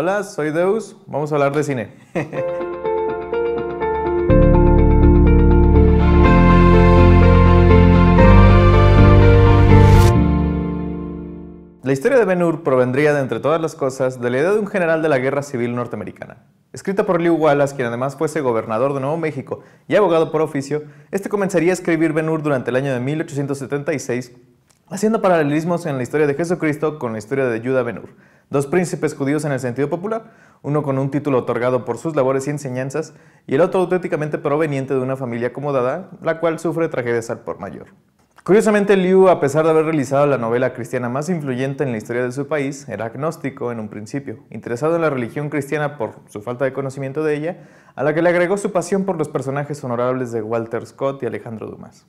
Hola, soy Deus. Vamos a hablar de cine. La historia de Ben Hur provendría de entre todas las cosas de la idea de un general de la Guerra Civil norteamericana. Escrita por Lew Wallace, quien además fuese gobernador de Nuevo México y abogado por oficio, este comenzaría a escribir Ben Hur durante el año de 1876, haciendo paralelismos en la historia de Jesucristo con la historia de Judah Ben Hur dos príncipes judíos en el sentido popular, uno con un título otorgado por sus labores y enseñanzas, y el otro auténticamente proveniente de una familia acomodada, la cual sufre tragedias al por mayor. Curiosamente, Liu, a pesar de haber realizado la novela cristiana más influyente en la historia de su país, era agnóstico en un principio, interesado en la religión cristiana por su falta de conocimiento de ella, a la que le agregó su pasión por los personajes honorables de Walter Scott y Alejandro Dumas.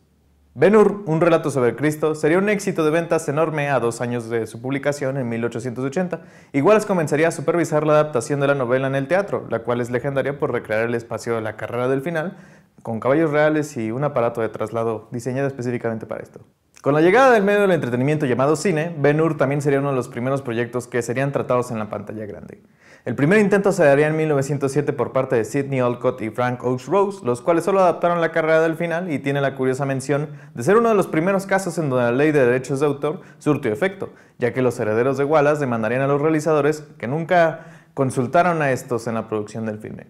Ben Hur, un relato sobre Cristo, sería un éxito de ventas enorme a dos años de su publicación en 1880. Iguales comenzaría a supervisar la adaptación de la novela en el teatro, la cual es legendaria por recrear el espacio de la carrera del final, con caballos reales y un aparato de traslado diseñado específicamente para esto. Con la llegada del medio del entretenimiento llamado cine, Ben Hur también sería uno de los primeros proyectos que serían tratados en la pantalla grande. El primer intento se daría en 1907 por parte de Sidney Olcott y Frank Oaks Rose, los cuales solo adaptaron la carrera del final y tiene la curiosa mención de ser uno de los primeros casos en donde la ley de derechos de autor surtió efecto, ya que los herederos de Wallace demandarían a los realizadores que nunca consultaron a estos en la producción del filme.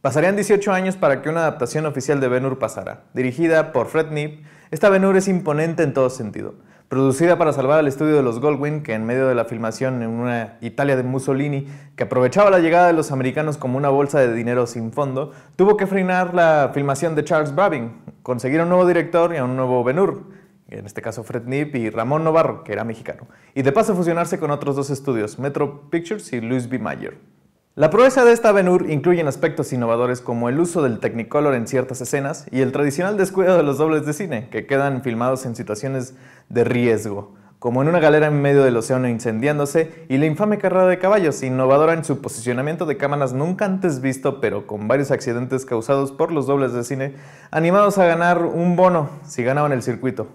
Pasarían 18 años para que una adaptación oficial de Ben Hur pasara, dirigida por Fred Nib. Esta Ben Hur es imponente en todo sentido producida para salvar al estudio de los Goldwyn, que en medio de la filmación en una Italia de Mussolini, que aprovechaba la llegada de los americanos como una bolsa de dinero sin fondo, tuvo que frenar la filmación de Charles Babin, conseguir un nuevo director y a un nuevo Benur, en este caso Fred Nip y Ramón Novarro, que era mexicano, y de paso fusionarse con otros dos estudios, Metro Pictures y Louis B. Mayer. La proeza de esta Benur incluye aspectos innovadores como el uso del Technicolor en ciertas escenas y el tradicional descuido de los dobles de cine, que quedan filmados en situaciones de riesgo, como en una galera en medio del océano incendiándose y la infame carrera de caballos, innovadora en su posicionamiento de cámaras nunca antes visto, pero con varios accidentes causados por los dobles de cine, animados a ganar un bono si ganaban el circuito.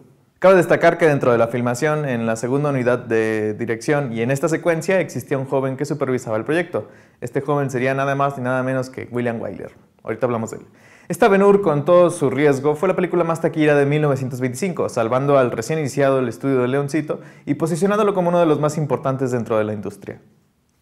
Cabe destacar que dentro de la filmación, en la segunda unidad de dirección y en esta secuencia, existía un joven que supervisaba el proyecto. Este joven sería nada más ni nada menos que William Wyler. Ahorita hablamos de él. Esta Benur, con todo su riesgo, fue la película más taquillera de 1925, salvando al recién iniciado el estudio de Leoncito y posicionándolo como uno de los más importantes dentro de la industria.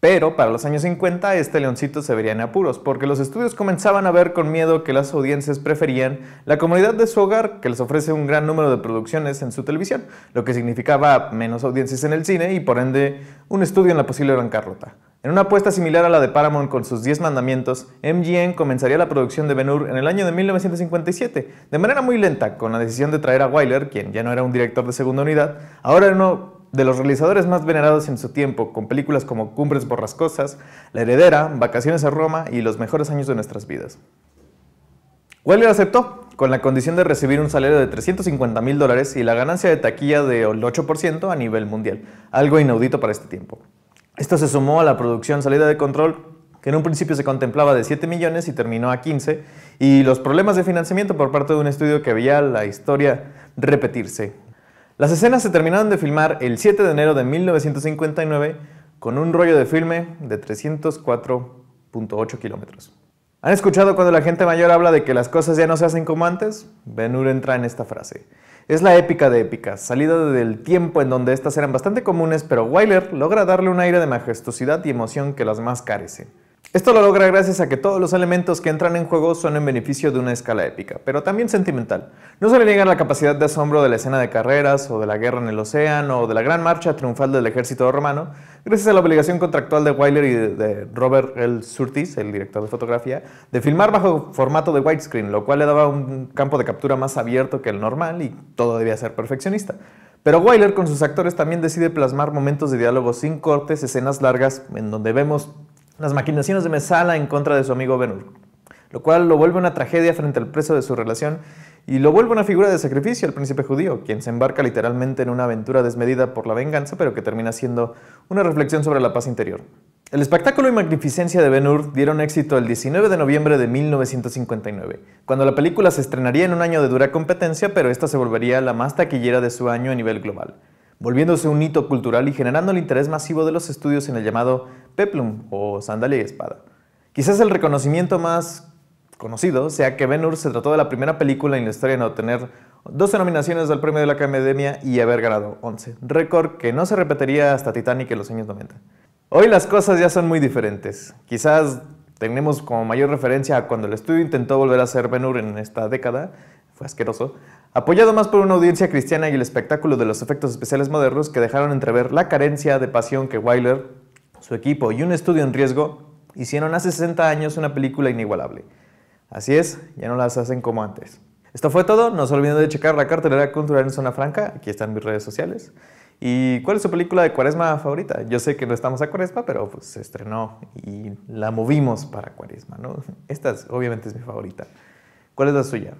Pero para los años 50 este leoncito se vería en apuros, porque los estudios comenzaban a ver con miedo que las audiencias preferían la comodidad de su hogar, que les ofrece un gran número de producciones en su televisión, lo que significaba menos audiencias en el cine y por ende un estudio en la posible bancarrota. En una apuesta similar a la de Paramount con sus 10 mandamientos, MGM comenzaría la producción de Ben Hur en el año de 1957, de manera muy lenta, con la decisión de traer a Wyler, quien ya no era un director de segunda unidad, ahora era uno de los realizadores más venerados en su tiempo, con películas como Cumbres Borrascosas, La Heredera, Vacaciones a Roma y Los Mejores Años de Nuestras Vidas. Weller aceptó, con la condición de recibir un salario de 350 mil dólares y la ganancia de taquilla del 8% a nivel mundial, algo inaudito para este tiempo. Esto se sumó a la producción salida de control, que en un principio se contemplaba de 7 millones y terminó a 15, y los problemas de financiamiento por parte de un estudio que veía la historia repetirse, las escenas se terminaron de filmar el 7 de enero de 1959 con un rollo de filme de 304.8 kilómetros. ¿Han escuchado cuando la gente mayor habla de que las cosas ya no se hacen como antes? Ben entra en esta frase. Es la épica de épicas, salida del tiempo en donde estas eran bastante comunes, pero Wyler logra darle un aire de majestuosidad y emoción que las más carecen. Esto lo logra gracias a que todos los elementos que entran en juego son en beneficio de una escala épica, pero también sentimental. No se le niega la capacidad de asombro de la escena de carreras, o de la guerra en el océano, o de la gran marcha triunfal del ejército romano, gracias a la obligación contractual de Wyler y de Robert L. Surtis, el director de fotografía, de filmar bajo formato de widescreen, lo cual le daba un campo de captura más abierto que el normal y todo debía ser perfeccionista. Pero Wyler con sus actores también decide plasmar momentos de diálogo sin cortes, escenas largas, en donde vemos las maquinaciones de Mesala en contra de su amigo Benur, lo cual lo vuelve una tragedia frente al preso de su relación y lo vuelve una figura de sacrificio al príncipe judío, quien se embarca literalmente en una aventura desmedida por la venganza, pero que termina siendo una reflexión sobre la paz interior. El espectáculo y magnificencia de Ben dieron éxito el 19 de noviembre de 1959, cuando la película se estrenaría en un año de dura competencia, pero esta se volvería la más taquillera de su año a nivel global, volviéndose un hito cultural y generando el interés masivo de los estudios en el llamado peplum o sandalia y espada. Quizás el reconocimiento más conocido sea que Ben-Hur se trató de la primera película en la historia en obtener 12 nominaciones al premio de la Academia y haber ganado 11, récord que no se repetiría hasta Titanic en los años 90. Hoy las cosas ya son muy diferentes. Quizás tenemos como mayor referencia a cuando el estudio intentó volver a hacer Ben-Hur en esta década, fue asqueroso, apoyado más por una audiencia cristiana y el espectáculo de los efectos especiales modernos que dejaron entrever la carencia de pasión que Wyler su equipo y un estudio en riesgo hicieron hace 60 años una película inigualable. Así es, ya no las hacen como antes. Esto fue todo, no se olviden de checar la cartelera cultural en Zona Franca, aquí están mis redes sociales. ¿Y cuál es su película de cuaresma favorita? Yo sé que no estamos a cuaresma, pero pues, se estrenó y la movimos para cuaresma, ¿no? Esta obviamente es mi favorita. ¿Cuál es la suya?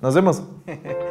Nos vemos.